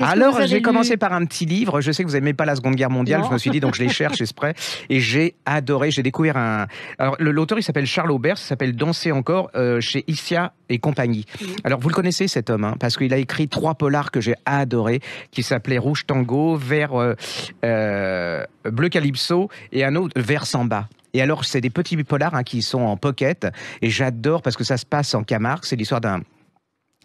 Alors, j'ai commencé par un petit livre. Je sais que vous n'aimez pas la Seconde Guerre mondiale. Je me suis dit, donc je les cherche exprès. Et j'ai adoré. J'ai découvert un. Alors, l'auteur, il s'appelle Charles Aubert. Ça s'appelle Danser encore euh, chez Issia et compagnie. Alors, vous le connaissez, cet homme, hein, parce qu'il a écrit trois polars que j'ai adoré, qui s'appelaient Rouge Tango, Vert euh, euh, Bleu Calypso et un autre, Vert Samba. Et alors, c'est des petits polars hein, qui sont en pocket. Et j'adore parce que ça se passe en Camargue. C'est l'histoire d'un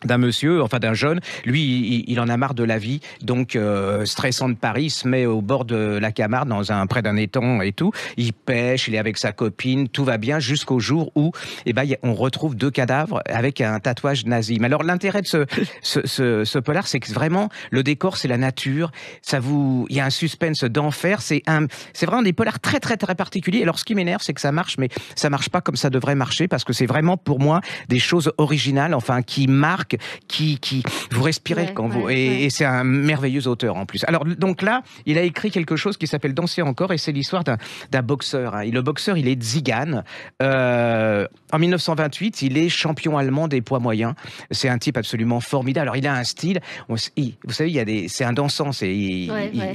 d'un monsieur, enfin d'un jeune, lui il, en a marre de la vie, donc euh, stressant de Paris, il se met au bord de la Camargue, dans un près d'un étang et tout, il pêche, il est avec sa copine, tout va bien jusqu'au jour où, eh ben, on retrouve deux cadavres avec un tatouage nazi. Mais alors l'intérêt de ce ce, polar, c'est que vraiment le décor, c'est la nature, ça vous, il y a un suspense d'enfer, c'est un, c'est vraiment des polars très très très particuliers. Alors ce qui m'énerve, c'est que ça marche, mais ça marche pas comme ça devrait marcher parce que c'est vraiment pour moi des choses originales, enfin qui marquent qui, qui vous respirez quand vous. Et, c'est un merveilleux auteur en plus. Alors, donc là, il a écrit quelque chose qui s'appelle Danser encore et c'est l'histoire d'un boxeur. Hein. le boxeur, il est Zigan. Euh, en 1928, il est champion allemand des poids moyens. C'est un type absolument formidable. Alors, il a un style. vous savez, il y a des, c'est un dansant. C'est, il,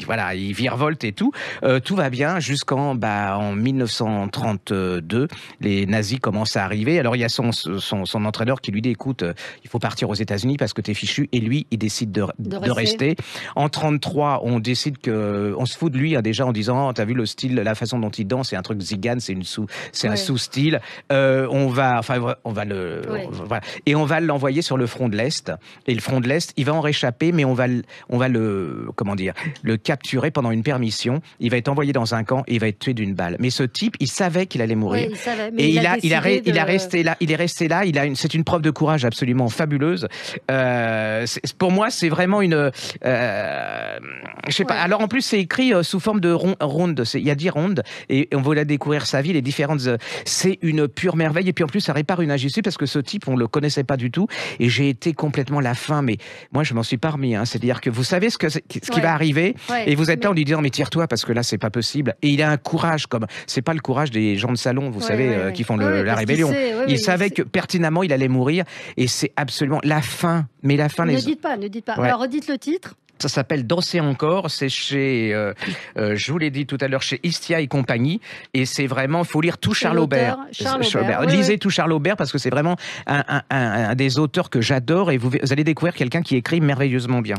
voilà, il virevolte et tout. Euh, tout va bien jusqu'en bah, en 1932. Les nazis commencent à arriver. Alors, il y a son, son entraîneur qui lui dit écoute, euh, il faut partir aux États-Unis parce que t'es fichu. Et lui, il décide de, rester. En 33, on décide que on se fout de lui hein, déjà en disant oh, t'as vu le style, la façon dont il danse, c'est un truc zigane, c'est un sous-style. Euh, on va, enfin, on va le, et on va l'envoyer sur le front de l'est. Et le front de l'est, il va en réchapper, mais on va, on va le, comment dire, le capturer pendant une permission. Il va être envoyé dans un camp et il va être tué d'une balle. Mais ce type, il savait qu'il allait mourir. et il, a, il a, il a resté là. Il est resté là. c'est une preuve de courage absolument fabuleuse euh, pour moi, c'est vraiment une. Euh, je sais pas. Alors en plus, c'est écrit euh, sous forme de ronde. Il y a 10 rondes et on voulait découvrir sa vie, les différentes. C'est une pure merveille. Et puis en plus, ça répare une injustice parce que ce type, on le connaissait pas du tout. Et j'ai été complètement la fin. Mais moi, je m'en suis pas remis. Hein. C'est-à-dire que vous savez ce, qui va arriver et vous êtes là en lui disant Mais tire-toi parce que là, c'est pas possible. Et il a un courage comme. C'est pas le courage des gens de salon, vous savez, qui font la rébellion. il savait que pertinemment, il allait mourir. Et c'est absolument la fin, mais la fin. Ne dites pas, ne dites pas. Alors redites le titre. Ça s'appelle Danser encore. C'est chez, euh, euh, je vous l'ai dit tout à l'heure, chez Istia et compagnie. Et c'est vraiment, faut lire tout Charles Aubert. Charles Aubert. Lisez tout Charles Aubert parce que c'est vraiment un, des auteurs que j'adore et vous allez découvrir quelqu'un qui écrit merveilleusement bien.